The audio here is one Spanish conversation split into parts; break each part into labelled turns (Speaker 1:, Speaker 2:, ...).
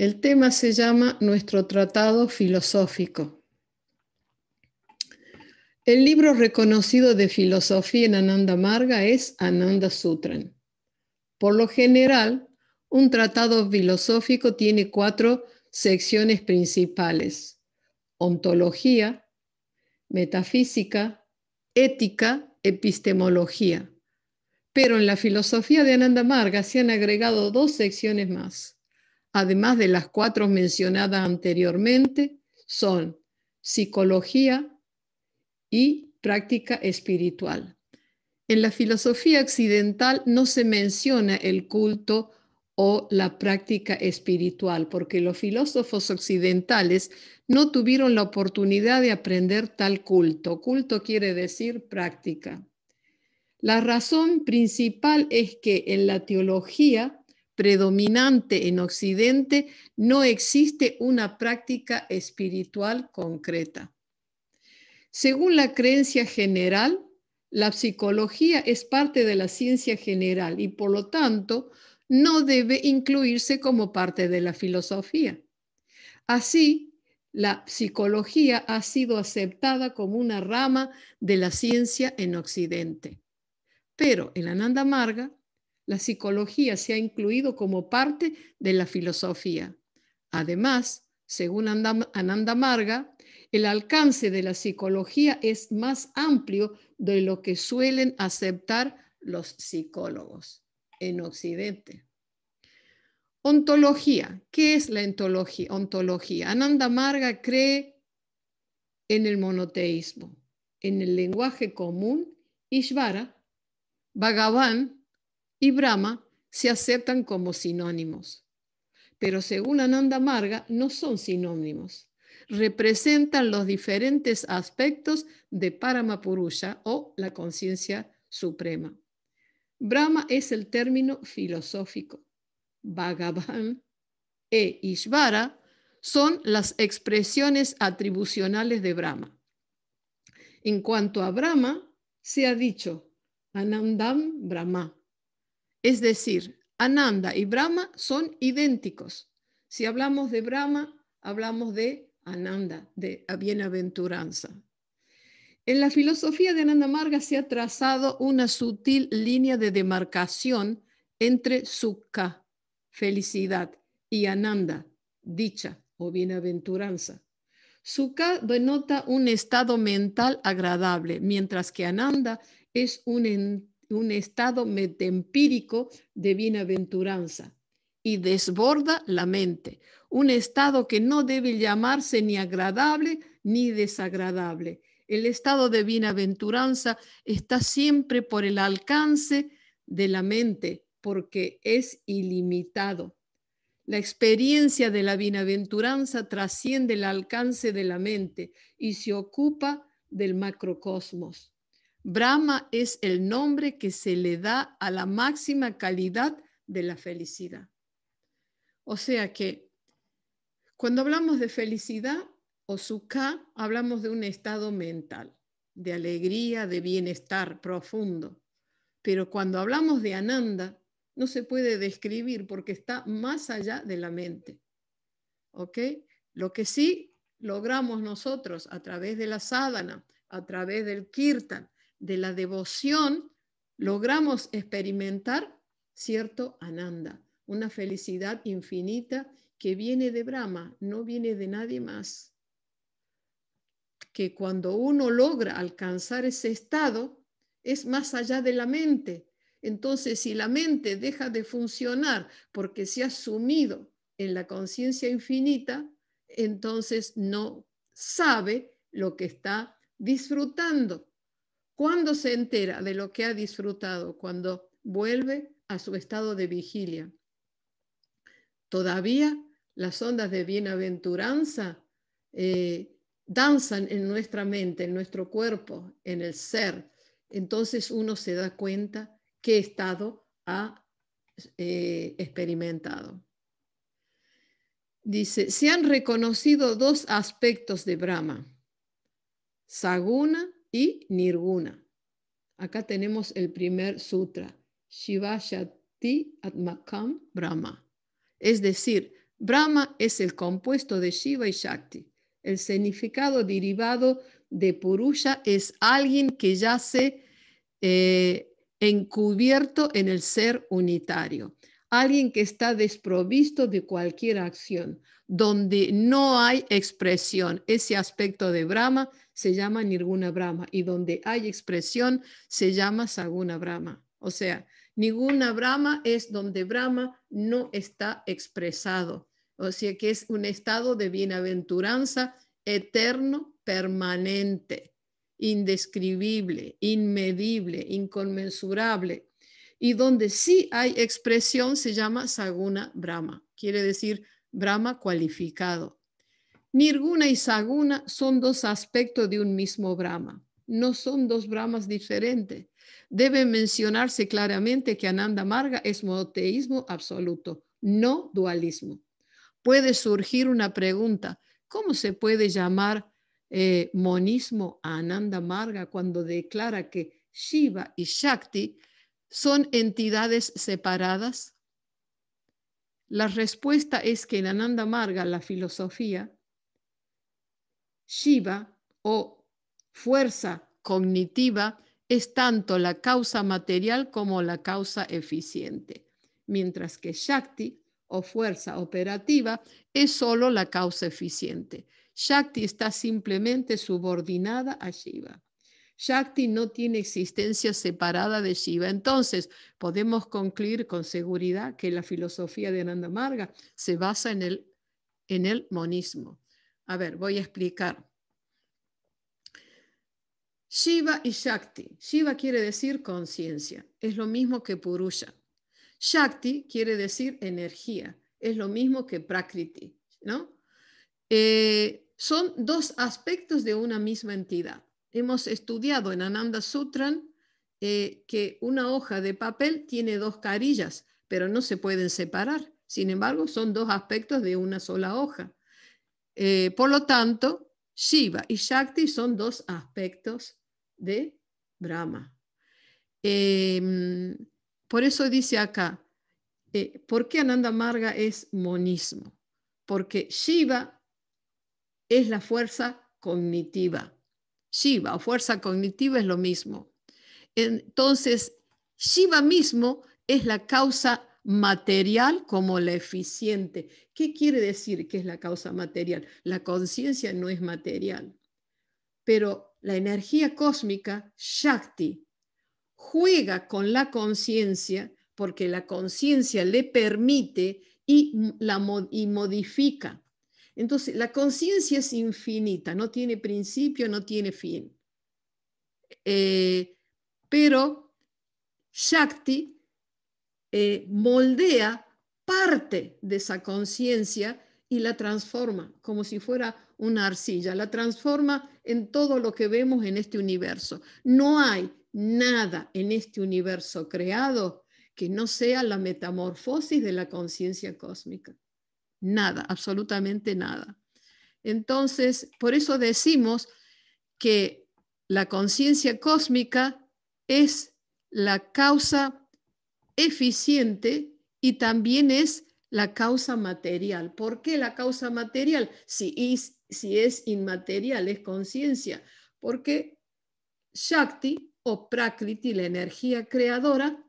Speaker 1: El tema se llama Nuestro Tratado Filosófico. El libro reconocido de filosofía en Ananda Marga es Ananda Sutran. Por lo general, un tratado filosófico tiene cuatro secciones principales. Ontología, metafísica, ética, epistemología. Pero en la filosofía de Ananda Marga se han agregado dos secciones más además de las cuatro mencionadas anteriormente, son psicología y práctica espiritual. En la filosofía occidental no se menciona el culto o la práctica espiritual, porque los filósofos occidentales no tuvieron la oportunidad de aprender tal culto. Culto quiere decir práctica. La razón principal es que en la teología predominante en Occidente, no existe una práctica espiritual concreta. Según la creencia general, la psicología es parte de la ciencia general y por lo tanto no debe incluirse como parte de la filosofía. Así, la psicología ha sido aceptada como una rama de la ciencia en Occidente. Pero en Ananda Marga, la psicología se ha incluido como parte de la filosofía. Además, según Ananda Marga, el alcance de la psicología es más amplio de lo que suelen aceptar los psicólogos en Occidente. Ontología. ¿Qué es la ontología? Ananda Marga cree en el monoteísmo, en el lenguaje común, Ishvara, Bhagavan, y Brahma se aceptan como sinónimos. Pero según Ananda Marga, no son sinónimos. Representan los diferentes aspectos de Paramapurusha o la conciencia suprema. Brahma es el término filosófico. Bhagavan e Ishvara son las expresiones atribucionales de Brahma. En cuanto a Brahma, se ha dicho Anandam Brahma, es decir, Ananda y Brahma son idénticos. Si hablamos de Brahma, hablamos de Ananda, de bienaventuranza. En la filosofía de Ananda Marga se ha trazado una sutil línea de demarcación entre Sukha, felicidad, y Ananda, dicha o bienaventuranza. Sukha denota un estado mental agradable, mientras que Ananda es un entorno un estado metempírico de bienaventuranza y desborda la mente, un estado que no debe llamarse ni agradable ni desagradable. El estado de bienaventuranza está siempre por el alcance de la mente porque es ilimitado. La experiencia de la bienaventuranza trasciende el alcance de la mente y se ocupa del macrocosmos. Brahma es el nombre que se le da a la máxima calidad de la felicidad. O sea que cuando hablamos de felicidad o sukha, hablamos de un estado mental, de alegría, de bienestar profundo. Pero cuando hablamos de ananda, no se puede describir porque está más allá de la mente. Lo que sí logramos nosotros a través de la sadhana, a través del kirtan, de la devoción, logramos experimentar cierto ananda, una felicidad infinita que viene de Brahma, no viene de nadie más. Que cuando uno logra alcanzar ese estado, es más allá de la mente. Entonces, si la mente deja de funcionar porque se ha sumido en la conciencia infinita, entonces no sabe lo que está disfrutando. Cuando se entera de lo que ha disfrutado, cuando vuelve a su estado de vigilia. Todavía las ondas de bienaventuranza eh, danzan en nuestra mente, en nuestro cuerpo, en el ser. Entonces uno se da cuenta qué estado ha eh, experimentado. Dice, se han reconocido dos aspectos de Brahma, Saguna y nirguna. Acá tenemos el primer sutra, Shiva Shakti Atmakam Brahma. Es decir, Brahma es el compuesto de Shiva y Shakti. El significado derivado de Purusha es alguien que yace eh, encubierto en el ser unitario alguien que está desprovisto de cualquier acción, donde no hay expresión. Ese aspecto de Brahma se llama ninguna Brahma y donde hay expresión se llama Saguna Brahma. O sea, ninguna Brahma es donde Brahma no está expresado. O sea que es un estado de bienaventuranza eterno, permanente, indescribible, inmedible, inconmensurable, y donde sí hay expresión se llama Saguna Brahma, quiere decir Brahma cualificado. Nirguna y Saguna son dos aspectos de un mismo Brahma, no son dos Brahmas diferentes. Debe mencionarse claramente que Ananda Marga es monoteísmo absoluto, no dualismo. Puede surgir una pregunta, ¿cómo se puede llamar eh, monismo a Ananda Marga cuando declara que Shiva y Shakti ¿Son entidades separadas? La respuesta es que en Ananda Marga, la filosofía, Shiva o fuerza cognitiva es tanto la causa material como la causa eficiente, mientras que Shakti o fuerza operativa es solo la causa eficiente. Shakti está simplemente subordinada a Shiva. Shakti no tiene existencia separada de Shiva. Entonces, podemos concluir con seguridad que la filosofía de Ananda Marga se basa en el, en el monismo. A ver, voy a explicar. Shiva y Shakti. Shiva quiere decir conciencia, es lo mismo que Purusha. Shakti quiere decir energía, es lo mismo que Prakriti, ¿no? Eh, son dos aspectos de una misma entidad hemos estudiado en Ananda Sutran eh, que una hoja de papel tiene dos carillas, pero no se pueden separar. Sin embargo, son dos aspectos de una sola hoja. Eh, por lo tanto, Shiva y Shakti son dos aspectos de Brahma. Em, por eso dice acá, eh, ¿por qué Ananda Marga es monismo? Porque Shiva es la fuerza cognitiva, Shiva, fuerza cognitiva es lo mismo. Entonces, Shiva mismo es la causa material como la eficiente. ¿Qué quiere decir que es la causa material? La conciencia no es material, pero la energía cósmica, Shakti, juega con la conciencia porque la conciencia le permite y, la, y modifica entonces, la conciencia es infinita, no tiene principio, no tiene fin. Eh, pero Shakti eh, moldea parte de esa conciencia y la transforma, como si fuera una arcilla, la transforma en todo lo que vemos en este universo. No hay nada en este universo creado que no sea la metamorfosis de la conciencia cósmica nada, absolutamente nada. Entonces, por eso decimos que la conciencia cósmica es la causa eficiente y también es la causa material. ¿Por qué la causa material? Si es, si es inmaterial, es conciencia. Porque Shakti o Prakriti, la energía creadora,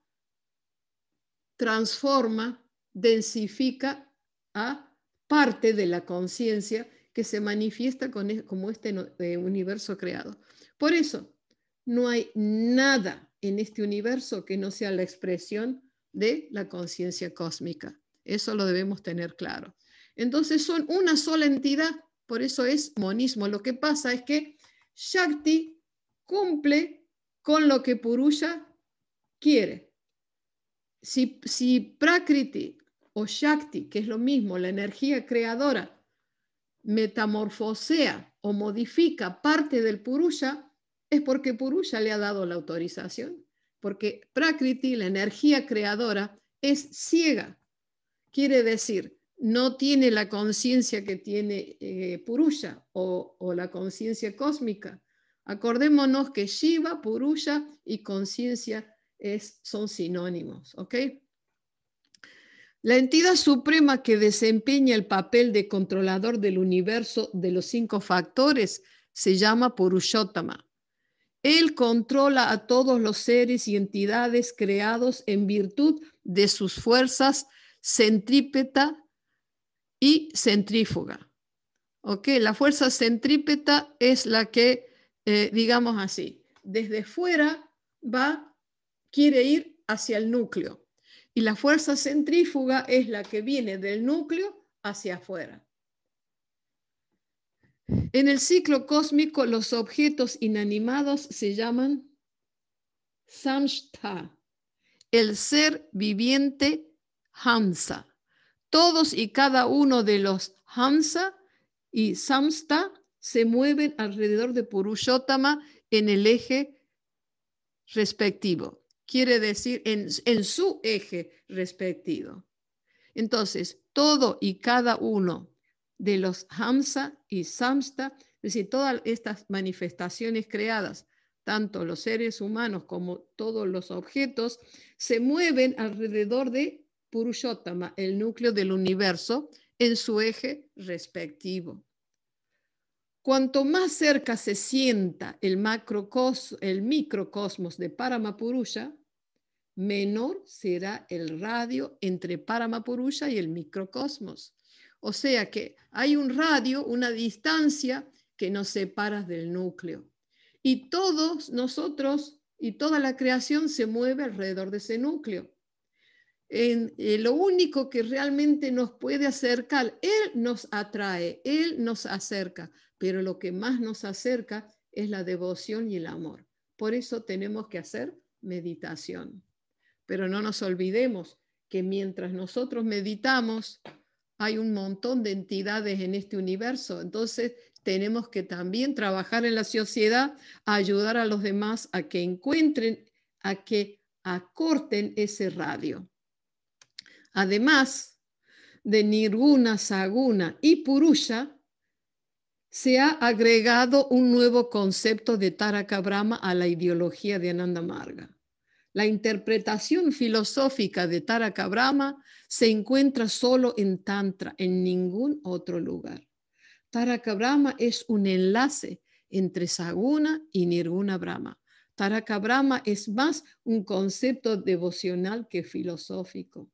Speaker 1: transforma, densifica a parte de la conciencia que se manifiesta e, como este universo creado. Por eso, no hay nada en este universo que no sea la expresión de la conciencia cósmica. Eso lo debemos tener claro. Entonces son una sola entidad, por eso es monismo. Lo que pasa es que Shakti cumple con lo que Purusha quiere. Si, si Prakriti o Shakti, que es lo mismo, la energía creadora, metamorfosea o modifica parte del Purusha, es porque Purusha le ha dado la autorización, porque Prakriti, la energía creadora, es ciega. Quiere decir, no tiene la conciencia que tiene eh, Purusha o, o la conciencia cósmica. Acordémonos que Shiva, Purusha y conciencia son sinónimos, ¿ok? La entidad suprema que desempeña el papel de controlador del universo de los cinco factores se llama Purushottama. Él controla a todos los seres y entidades creados en virtud de sus fuerzas centrípeta y centrífuga. ¿Ok? La fuerza centrípeta es la que, eh, digamos así, desde fuera va, quiere ir hacia el núcleo y la fuerza centrífuga es la que viene del núcleo hacia afuera. En el ciclo cósmico, los objetos inanimados se llaman Samsta, el ser viviente hamsa. Todos y cada uno de los hamsa y samsta se mueven alrededor de Purushottama en el eje respectivo quiere decir en, su eje respectivo. Entonces, todo y cada uno de los Hamsa y Samsta, es decir, todas estas manifestaciones creadas, tanto los seres humanos como todos los objetos, se mueven alrededor de Purushottama, el núcleo del universo, en su eje respectivo. Cuanto más cerca se sienta el, el microcosmos de Paramapurusha, menor será el radio entre Paramapurusha y el microcosmos. O sea que hay un radio, una distancia que nos separa del núcleo. Y todos nosotros y toda la creación se mueve alrededor de ese núcleo. Eh, lo único que realmente nos puede acercar, Él nos atrae, Él nos acerca, pero lo que más nos acerca es la devoción y el amor. Por eso tenemos que hacer meditación. Pero no nos olvidemos que mientras nosotros meditamos, hay un montón de entidades en este universo. Entonces, tenemos que también trabajar en la sociedad, ayudar a los demás a que encuentren, a que acorten ese radio. Además de Nirguna, Saguna y Purusha, se ha agregado un nuevo concepto de Taraka Brahma a la ideología de Ananda Marga. La interpretación filosófica de Taraka Brahma se encuentra solo en Tantra, en ningún otro lugar. Taraka Brahma es un enlace entre Saguna y Nirguna Brahma. Taraka Brahma es más un concepto devocional que filosófico.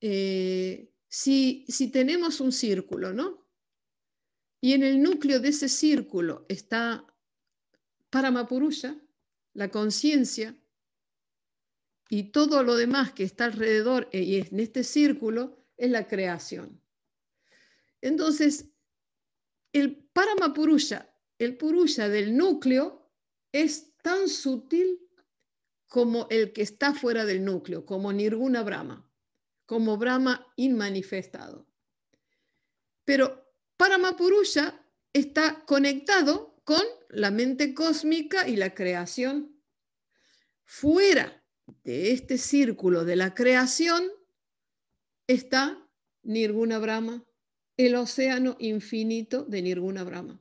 Speaker 1: Eh, si, si tenemos un círculo, ¿no? Y en el núcleo de ese círculo está Paramapurusha, la conciencia, y todo lo demás que está alrededor eh, y en este círculo es la creación. Entonces, el paramapurusha, el Purusha del núcleo, es tan sutil como el que está fuera del núcleo, como Nirguna Brahma, como Brahma inmanifestado. Pero paramapurusha está conectado con la mente cósmica y la creación. Fuera de este círculo de la creación está Nirguna Brahma, el océano infinito de Nirguna Brahma.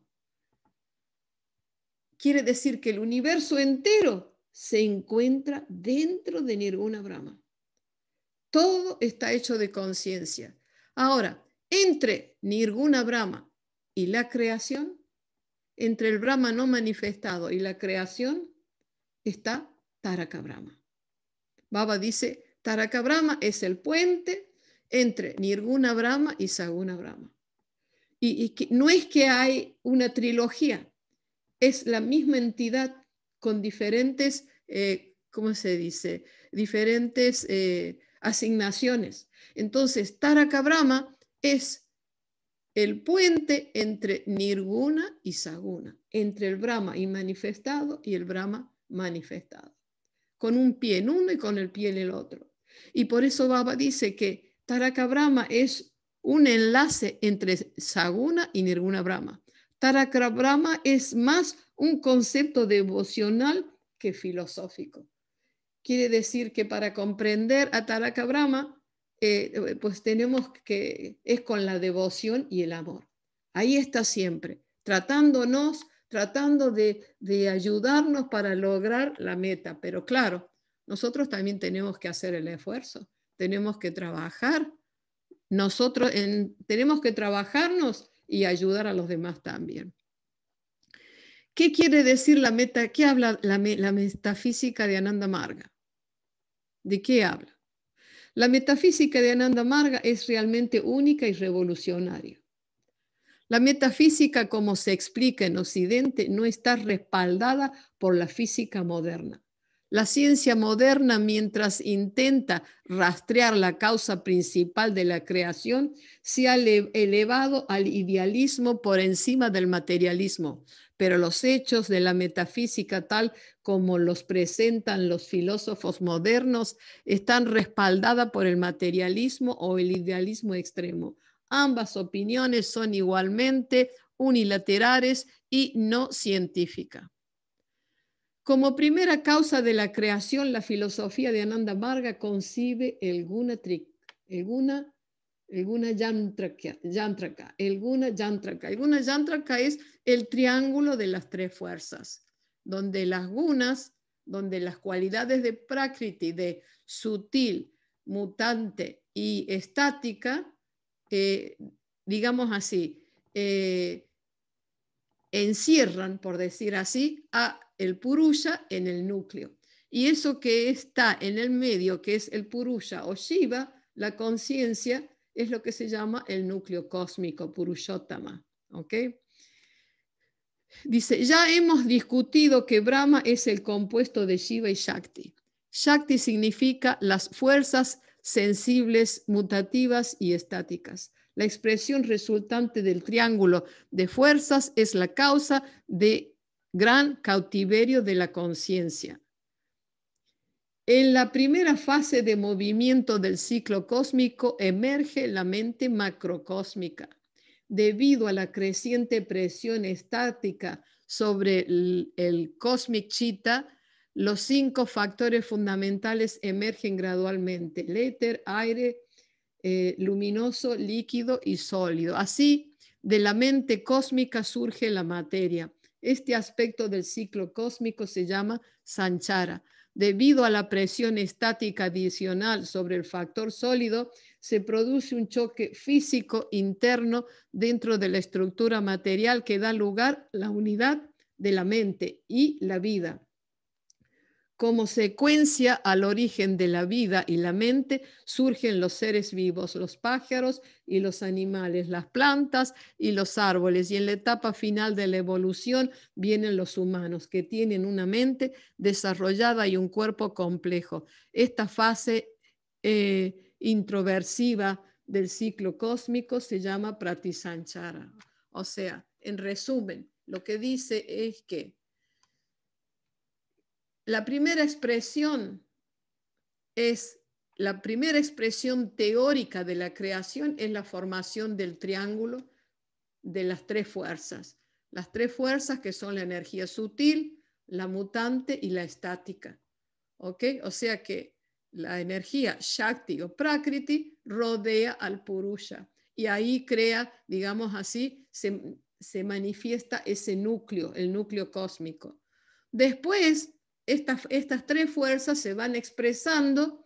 Speaker 1: Quiere decir que el universo entero se encuentra dentro de Nirguna Brahma. Todo está hecho de conciencia. Ahora, entre Nirguna Brahma y la creación, entre el Brahma no manifestado y la creación, está Taraka Brahma. Baba dice, Taraka Brahma es el puente entre Nirguna Brahma y Saguna Brahma. Y, no es que hay una trilogía, es la misma entidad con diferentes, eh, ¿cómo se dice? Diferentes eh, asignaciones. Entonces, Taraka Brahma es el puente entre Nirguna y Saguna, entre el Brahma inmanifestado y el Brahma manifestado con un pie en uno y con el pie en el otro. Y por eso Baba dice que Taraka Brahma es un enlace entre Saguna y Nirguna Brahma. Taraka Brahma es más un concepto devocional que filosófico. Quiere decir que para comprender a Taraka Brahma, eh, pues tenemos que, es con la devoción y el amor. Ahí está siempre, tratándonos tratando de, ayudarnos para lograr la meta. Pero claro, nosotros también tenemos que hacer el esfuerzo, tenemos que trabajar. Nosotros tenemos que trabajarnos y ayudar a los demás también. ¿Qué quiere decir la meta? ¿Qué habla la, la, metafísica de Ananda Marga? ¿De qué habla? La metafísica de Ananda Marga es realmente única y revolucionaria. La metafísica como se explica en Occidente no está respaldada por la física moderna. La ciencia moderna, mientras intenta rastrear la causa principal de la creación, se ha elevado al idealismo por encima del materialismo, pero los hechos de la metafísica tal como los presentan los filósofos modernos están respaldados por el materialismo o el idealismo extremo. Ambas opiniones son igualmente unilaterales y no científicas. Como primera causa de la creación, la filosofía de Ananda Marga concibe el guna, yantraka, el guna yantraka. es el triángulo de las tres fuerzas, donde las gunas, donde las cualidades de prakriti, de sutil, mutante y estática, digamos así, eh, encierran, por decir así, a el Purusha en el núcleo. Y eso que está en el medio, que es el Purusha o Shiva, la conciencia, es lo que se llama el núcleo cósmico, Purushottama. ¿ok? Dice, ya hemos discutido que Brahma es el compuesto de Shiva y Shakti. Shakti significa las fuerzas sensibles, mutativas y estáticas. La expresión resultante del triángulo de fuerzas es la causa de gran cautiverio de la conciencia. En la primera fase de movimiento del ciclo cósmico emerge la mente macrocósmica. Debido a la creciente presión estática sobre el, cosmic chita, los cinco factores fundamentales emergen gradualmente, éter, aire, eh, luminoso, líquido y sólido. Así, de la mente cósmica surge la materia. Este aspecto del ciclo cósmico se llama sanchara. Debido a la presión estática adicional sobre el factor sólido, se produce un choque físico interno dentro de la estructura material que da lugar a la unidad de la mente y la vida. Como secuencia al origen de la vida y la mente surgen los seres vivos, los pájaros y los animales, las plantas y los árboles. Y en la etapa final de la evolución vienen los humanos, que tienen una mente desarrollada y un cuerpo complejo. Esta fase eh, introversiva del ciclo cósmico se llama Pratisanchara. O sea, en resumen, lo que dice es que la primera expresión es la primera expresión teórica de la creación es la formación del triángulo de las tres fuerzas. Las tres fuerzas que son la energía sutil, la mutante y la estática. ¿Ok? O sea que la energía Shakti o Prakriti rodea al Purusha y ahí crea, digamos así, se, se manifiesta ese núcleo, el núcleo cósmico. Después estas, tres fuerzas se van expresando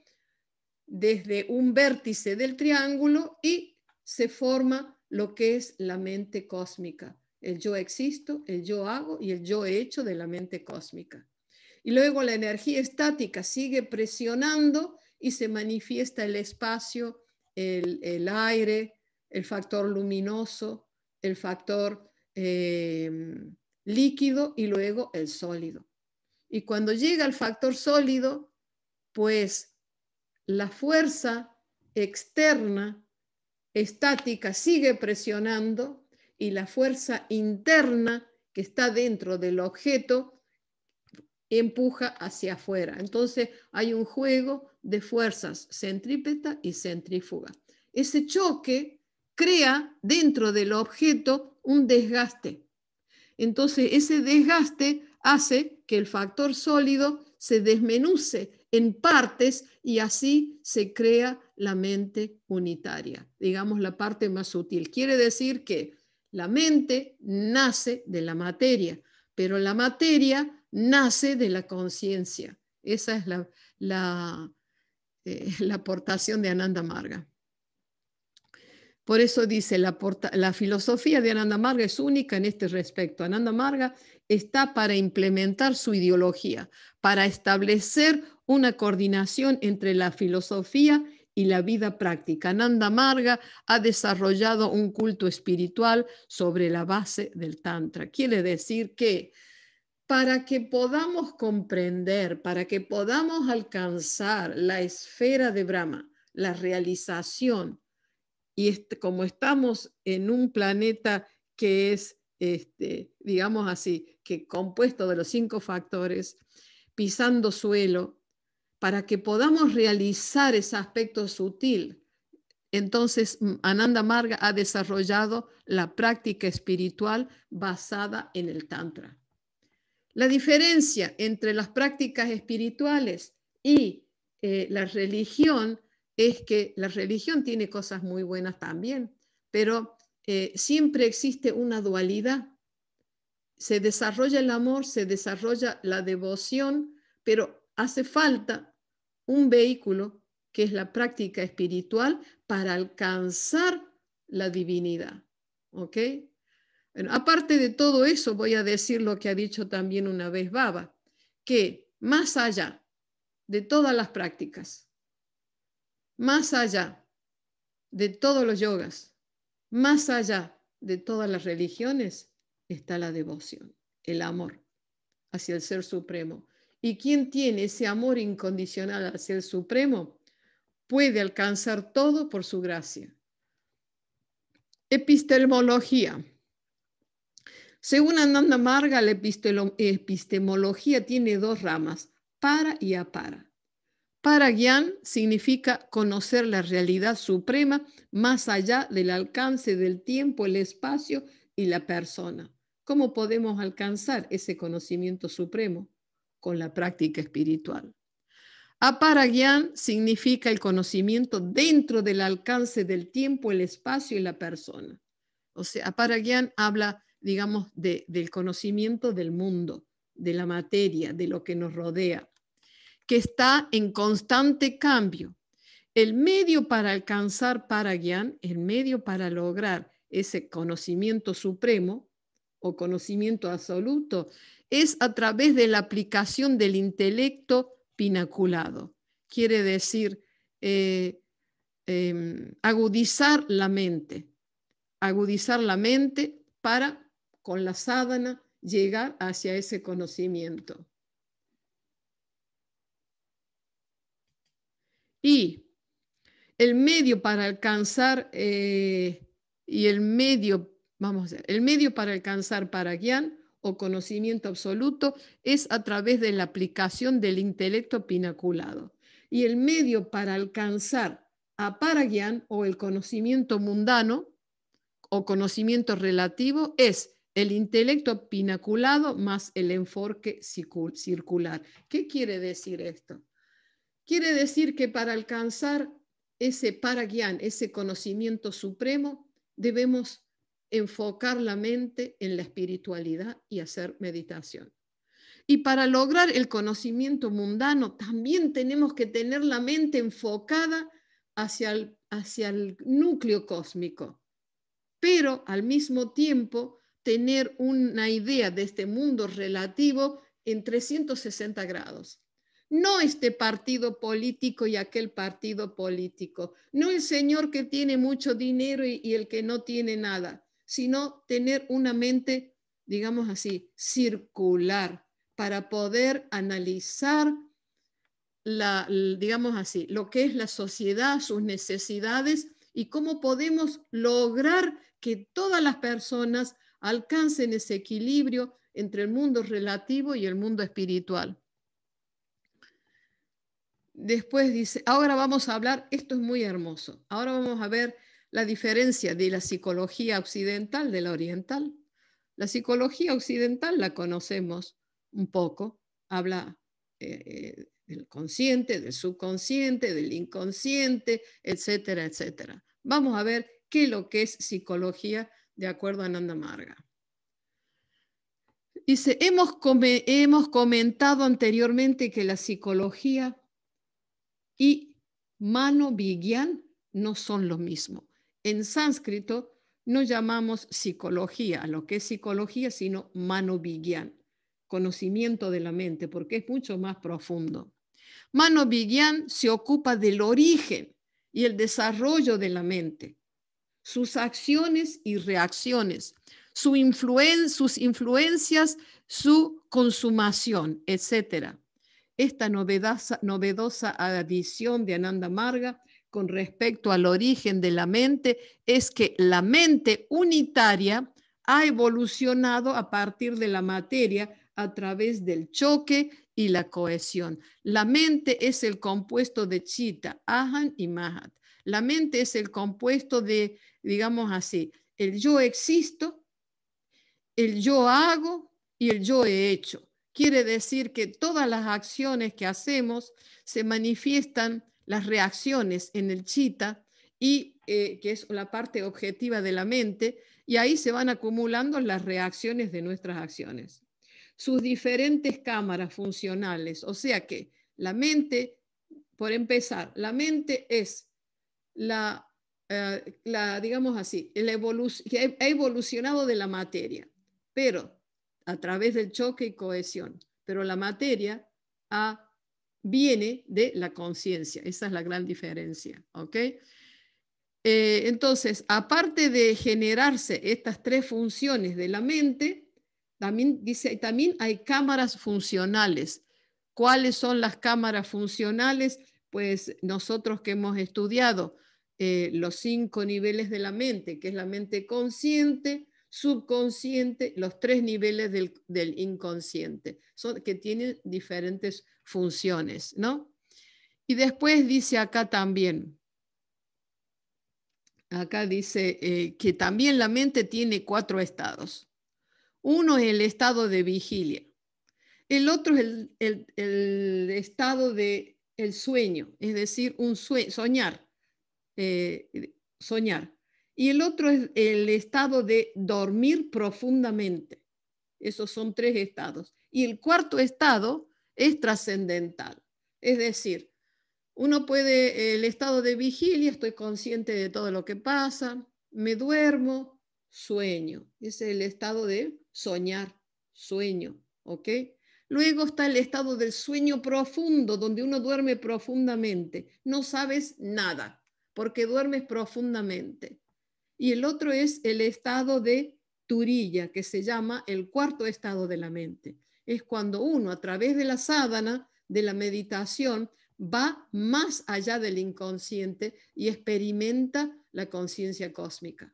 Speaker 1: desde un vértice del triángulo y se forma lo que es la mente cósmica. El yo existo, el yo hago y el yo he hecho de la mente cósmica. Y luego la energía estática sigue presionando y se manifiesta el espacio, el, aire, el factor luminoso, el factor eh, líquido y luego el sólido. Y cuando llega el factor sólido, pues la fuerza externa estática sigue presionando y la fuerza interna que está dentro del objeto empuja hacia afuera. Entonces hay un juego de fuerzas centrípeta y centrífuga. Ese choque crea dentro del objeto un desgaste. Entonces ese desgaste hace que el factor sólido se desmenuce en partes y así se crea la mente unitaria, digamos la parte más sutil. Quiere decir que la mente nace de la materia, pero la materia nace de la conciencia. Esa es la, la, eh, la aportación de Ananda Marga. Por eso dice, la, filosofía de Ananda Marga es única en este respecto. Ananda Marga está para implementar su ideología, para establecer una coordinación entre la filosofía y la vida práctica. Ananda Marga ha desarrollado un culto espiritual sobre la base del Tantra. Quiere decir que para que podamos comprender, para que podamos alcanzar la esfera de Brahma, la realización y como estamos en un planeta que es, este, digamos así, que compuesto de los cinco factores, pisando suelo, para que podamos realizar ese aspecto sutil. Entonces, Ananda Marga ha desarrollado la práctica espiritual basada en el Tantra. La diferencia entre las prácticas espirituales y eh, la religión es que la religión tiene cosas muy buenas también, pero eh, siempre existe una dualidad. Se desarrolla el amor, se desarrolla la devoción, pero hace falta un vehículo que es la práctica espiritual para alcanzar la divinidad. aparte de todo eso, voy a decir lo que ha dicho también una vez Baba, que más allá de todas las prácticas, más allá de todos los yogas, más allá de todas las religiones, está la devoción, el amor hacia el Ser Supremo. Y quien tiene ese amor incondicional hacia el Supremo puede alcanzar todo por su gracia. Epistemología. Según Ananda Marga, la epistemología tiene dos ramas, para y apara. Paragyan significa conocer la realidad suprema más allá del alcance del tiempo, el espacio y la persona. ¿Cómo podemos alcanzar ese conocimiento supremo? Con la práctica espiritual. Aparagyan significa el conocimiento dentro del alcance del tiempo, el espacio y la persona. O sea, Aparagyan habla, digamos, del conocimiento del mundo, de la materia, de lo que nos rodea que está en constante cambio. El medio para alcanzar para Paragyan, el medio para lograr ese conocimiento supremo o conocimiento absoluto, es a través de la aplicación del intelecto pinaculado. Quiere decir, eh, em, agudizar la mente, agudizar la mente para, con la sádana, llegar hacia ese conocimiento. y el medio para alcanzar eh, y el medio, vamos el medio para alcanzar para o conocimiento absoluto es a través de la aplicación del intelecto pinaculado. Y el medio para alcanzar a Paragyan o el conocimiento mundano o conocimiento relativo es el intelecto pinaculado más el enfoque circular. ¿Qué quiere decir esto? Quiere decir que para alcanzar ese paraguián, ese conocimiento supremo, debemos enfocar la mente en la espiritualidad y hacer meditación. Y para lograr el conocimiento mundano, también tenemos que tener la mente enfocada hacia el, hacia el núcleo cósmico, pero al mismo tiempo tener una idea de este mundo relativo en 360 grados no este partido político y aquel partido político, no el señor que tiene mucho dinero y, el que no tiene nada, sino tener una mente, digamos así, circular para poder analizar la, digamos así, lo que es la sociedad, sus necesidades y cómo podemos lograr que todas las personas alcancen ese equilibrio entre el mundo relativo y el mundo espiritual. Después dice, ahora vamos a hablar, esto es muy hermoso, ahora vamos a ver la diferencia de la psicología occidental de la oriental. La psicología occidental la conocemos un poco, habla eh, eh, del consciente, del subconsciente, del inconsciente, etcétera, etcétera. Vamos a ver qué es lo que es psicología de acuerdo a Nanda Marga. Dice, hemos, hemos comentado anteriormente que la psicología y mano vigyan no son lo mismo. En sánscrito no llamamos psicología a lo que es psicología, sino mano vigyan, conocimiento de la mente, porque es mucho más profundo. Mano vigyan se ocupa del origen y el desarrollo de la mente, sus acciones y reacciones, sus influencias, su consumación, etcétera esta novedosa, adición de Ananda Marga con respecto al origen de la mente es que la mente unitaria ha evolucionado a partir de la materia a través del choque y la cohesión. La mente es el compuesto de chita, ahan y mahat. La mente es el compuesto de, digamos así, el yo existo, el yo hago y el yo he hecho. Quiere decir que todas las acciones que hacemos se manifiestan las reacciones en el chita y eh, que es la parte objetiva de la mente y ahí se van acumulando las reacciones de nuestras acciones. Sus diferentes cámaras funcionales, o sea que la mente, por empezar, la mente es la, eh, digamos así, ha evolucionado de la materia, pero a través del choque y cohesión, pero la materia viene de la conciencia. Esa es la gran diferencia. ¿okay? Eh, entonces, aparte de generarse estas tres funciones de la mente, también, dice, también hay cámaras funcionales. ¿Cuáles son las cámaras funcionales? Pues nosotros que hemos estudiado eh, los cinco niveles de la mente, que es la mente consciente, subconsciente, los tres niveles del, inconsciente, son, que tienen diferentes funciones, ¿no? Y después dice acá también, acá dice eh, que también la mente tiene cuatro estados. Uno es el estado de vigilia, el otro es el, estado de el sueño, es decir, un soñar, eh, soñar y el otro es el estado de dormir profundamente. Esos son tres estados. Y el cuarto estado es trascendental. Es decir, uno puede, el estado de vigilia, estoy consciente de todo lo que pasa, me duermo, sueño. Es el estado de soñar, sueño, ¿ok? Luego está el estado del sueño profundo, donde uno duerme profundamente, no sabes nada, porque duermes profundamente y el otro es el estado de turilla, que se llama el cuarto estado de la mente. Es cuando uno a través de la sádana, de la meditación, va más allá del inconsciente y experimenta la conciencia cósmica.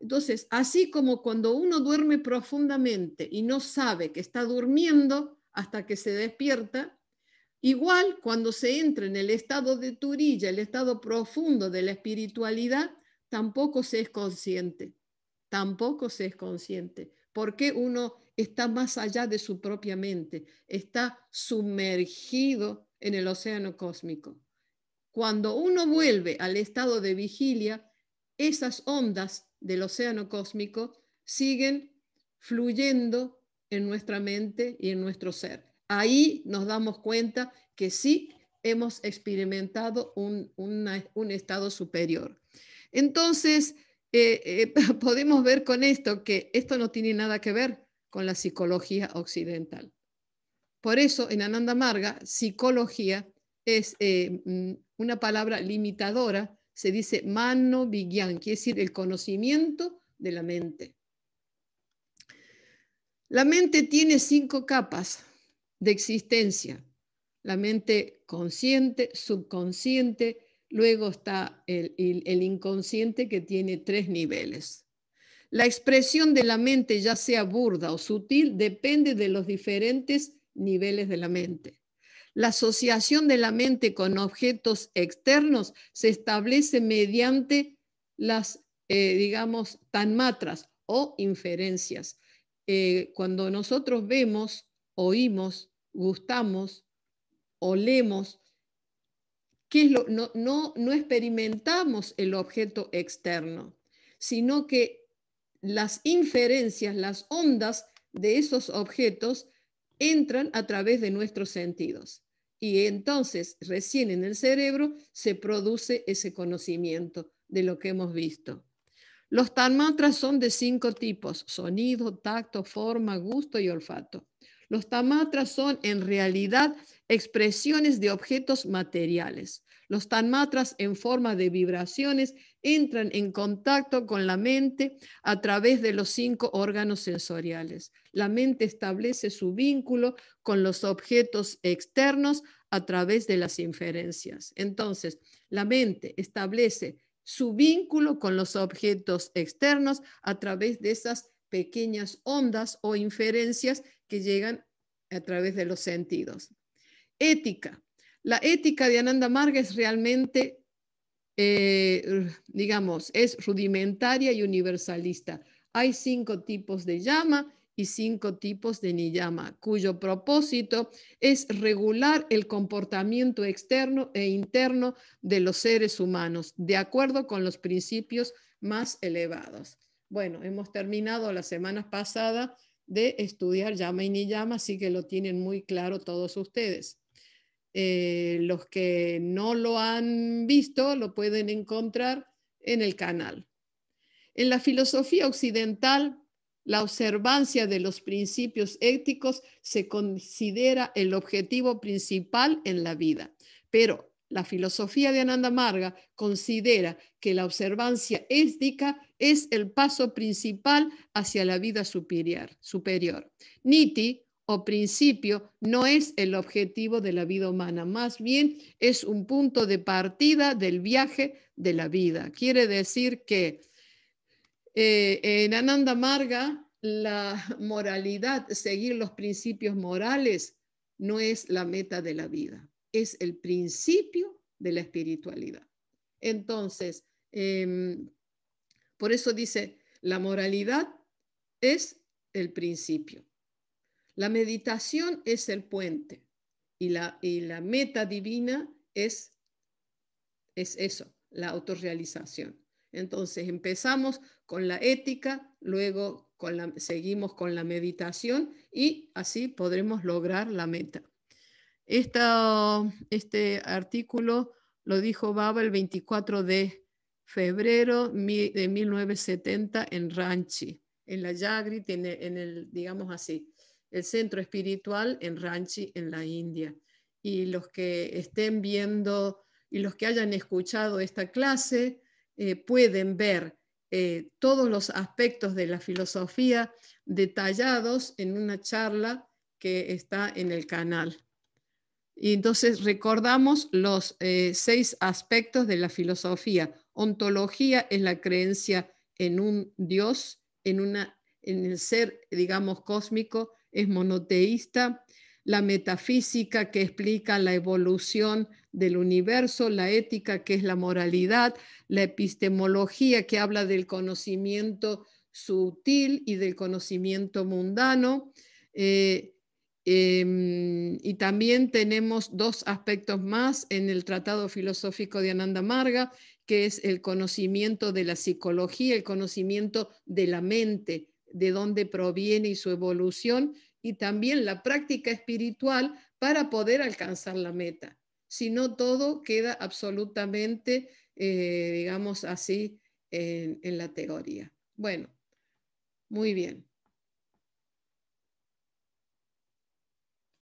Speaker 1: Entonces, así como cuando uno duerme profundamente y no sabe que está durmiendo hasta que se despierta, igual cuando se entra en el estado de turilla, el estado profundo de la espiritualidad, tampoco se es consciente, tampoco se es consciente, porque uno está más allá de su propia mente, está sumergido en el océano cósmico. Cuando uno vuelve al estado de vigilia, esas ondas del océano cósmico siguen fluyendo en nuestra mente y en nuestro ser. Ahí nos damos cuenta que sí hemos experimentado un, un estado superior. Entonces, eh, eh, podemos ver con esto que esto no tiene nada que ver con la psicología occidental. Por eso, en Ananda Marga, psicología es eh, mm, una palabra limitadora, se dice mano vigyan, quiere decir el conocimiento de la mente. La mente tiene cinco capas de existencia. La mente consciente, subconsciente, Luego está el, inconsciente que tiene tres niveles. La expresión de la mente, ya sea burda o sutil, depende de los diferentes niveles de la mente. La asociación de la mente con objetos externos se establece mediante las, eh, digamos, tanmatras o inferencias. Eh, cuando nosotros vemos, oímos, gustamos, olemos, no, no, no experimentamos el objeto externo, sino que las inferencias, las ondas de esos objetos entran a través de nuestros sentidos. Y entonces, recién en el cerebro se produce ese conocimiento de lo que hemos visto. Los tanmatras son de cinco tipos, sonido, tacto, forma, gusto y olfato. Los tamatras son en realidad expresiones de objetos materiales. Los tamatras en forma de vibraciones entran en contacto con la mente a través de los cinco órganos sensoriales. La mente establece su vínculo con los objetos externos a través de las inferencias. Entonces, la mente establece su vínculo con los objetos externos a través de esas pequeñas ondas o inferencias que llegan a través de los sentidos. Ética. La ética de Ananda Marga es realmente, eh, digamos, es rudimentaria y universalista. Hay cinco tipos de llama y cinco tipos de niyama, cuyo propósito es regular el comportamiento externo e interno de los seres humanos, de acuerdo con los principios más elevados. Bueno, hemos terminado la semana pasada de estudiar Yama y niyama, así que lo tienen muy claro todos ustedes. Eh, los que no lo han visto lo pueden encontrar en el canal. En la filosofía occidental, la observancia de los principios éticos se considera el objetivo principal en la vida, pero la filosofía de Ananda Marga considera que la observancia ética es el paso principal hacia la vida superior. superior. Niti o principio no es el objetivo de la vida humana, más bien es un punto de partida del viaje de la vida. Quiere decir que eh, en Ananda Marga la moralidad, seguir los principios morales, no es la meta de la vida, es el principio de la espiritualidad. Entonces, em, por eso dice, la moralidad es el principio. La meditación es el puente y la, la meta divina es, es eso, la autorrealización. Entonces empezamos con la ética, luego con la, seguimos con la meditación y así podremos lograr la meta. este artículo lo dijo Baba el 24 de febrero de 1970 en Ranchi, en la Yagri, tiene en el, digamos así, el centro espiritual en Ranchi, en la India. Y los que estén viendo y los que hayan escuchado esta clase eh, pueden ver eh, todos los aspectos de la filosofía detallados en una charla que está en el canal. Y entonces recordamos los eh, seis aspectos de la filosofía Ontología es la creencia en un Dios, en, el ser, digamos, cósmico, es monoteísta. La metafísica que explica la evolución del universo, la ética que es la moralidad, la epistemología que habla del conocimiento sutil y del conocimiento mundano. Eh, em, y también tenemos dos aspectos más en el Tratado Filosófico de Ananda Marga, que es el conocimiento de la psicología, el conocimiento de la mente, de dónde proviene y su evolución, y también la práctica espiritual para poder alcanzar la meta. Si no, todo queda absolutamente, eh, digamos así, en la teoría. Bueno, muy bien.